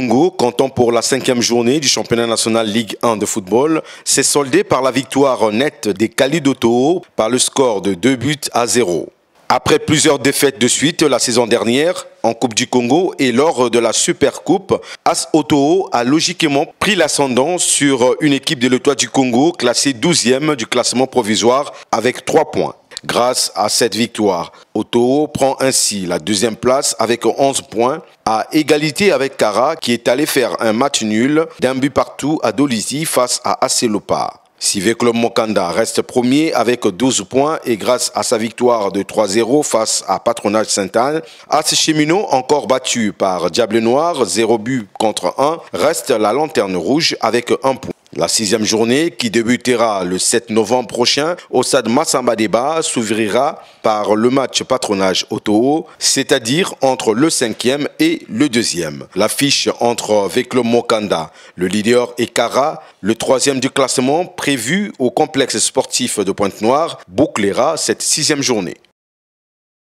Congo comptant pour la cinquième journée du championnat national Ligue 1 de football s'est soldé par la victoire nette des Kalidoto par le score de 2 buts à 0. Après plusieurs défaites de suite la saison dernière en Coupe du Congo et lors de la Super Coupe, As Otoo a logiquement pris l'ascendant sur une équipe de l'Etoile du Congo classée 12e du classement provisoire avec 3 points grâce à cette victoire. Otoho prend ainsi la deuxième place avec 11 points à égalité avec Kara qui est allé faire un match nul d'un but partout à Dolisi face à Asselopa. Si Club Mokanda reste premier avec 12 points et grâce à sa victoire de 3-0 face à Patronage saint anne As Chemino encore battu par Diable Noir, 0 but contre 1, reste la lanterne rouge avec 1 point. La sixième journée, qui débutera le 7 novembre prochain au stade Massamba Deba, s'ouvrira par le match patronage auto, c'est-à-dire entre le cinquième et le deuxième. L'affiche entre Veklo Mokanda, le leader, et Kara, le troisième du classement prévu au complexe sportif de Pointe-Noire, bouclera cette sixième journée.